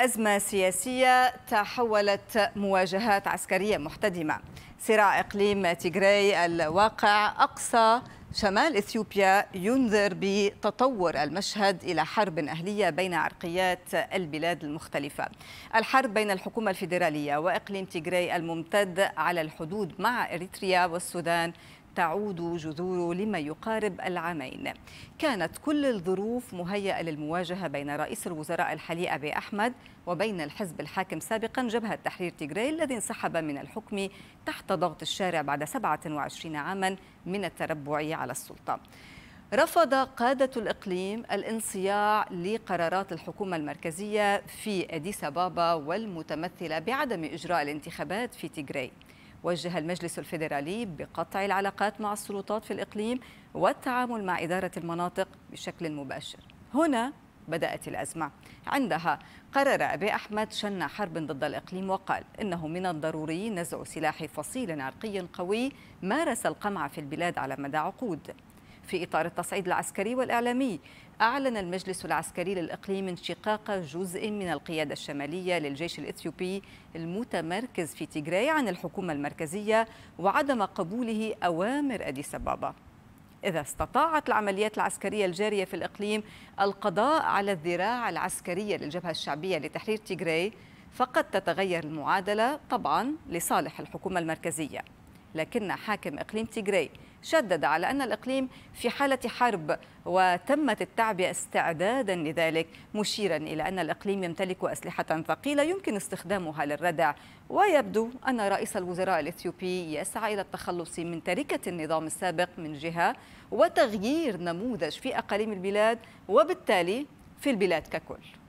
أزمة سياسية تحولت مواجهات عسكرية محتدمة صراع إقليم تيغراي الواقع أقصى شمال إثيوبيا ينذر بتطور المشهد إلى حرب أهلية بين عرقيات البلاد المختلفة الحرب بين الحكومة الفيدرالية وإقليم تيغراي الممتد على الحدود مع إريتريا والسودان تعود جذور لما يقارب العامين كانت كل الظروف مهيئة للمواجهة بين رئيس الوزراء الحالي أبي أحمد وبين الحزب الحاكم سابقا جبهة تحرير تيغراي الذي انسحب من الحكم تحت ضغط الشارع بعد 27 عاما من التربع على السلطة رفض قادة الإقليم الانصياع لقرارات الحكومة المركزية في أديس أبابا والمتمثلة بعدم إجراء الانتخابات في تيغراي وجه المجلس الفيدرالي بقطع العلاقات مع السلطات في الإقليم والتعامل مع إدارة المناطق بشكل مباشر هنا بدأت الأزمة عندها قرر أبي أحمد شن حرب ضد الإقليم وقال إنه من الضروري نزع سلاح فصيل عرقي قوي مارس القمع في البلاد على مدى عقود في إطار التصعيد العسكري والإعلامي أعلن المجلس العسكري للإقليم انشقاق جزء من القيادة الشمالية للجيش الإثيوبي المتمركز في تيغراي عن الحكومة المركزية وعدم قبوله أوامر أديس أبابا إذا استطاعت العمليات العسكرية الجارية في الإقليم القضاء على الذراع العسكرية للجبهة الشعبية لتحرير تيغراي فقد تتغير المعادلة طبعا لصالح الحكومة المركزية لكن حاكم إقليم تيغراي شدد على أن الإقليم في حالة حرب وتمت التعبئة استعدادا لذلك مشيرا إلى أن الإقليم يمتلك أسلحة ثقيلة يمكن استخدامها للردع ويبدو أن رئيس الوزراء الإثيوبي يسعى إلى التخلص من تركة النظام السابق من جهة وتغيير نموذج في أقاليم البلاد وبالتالي في البلاد ككل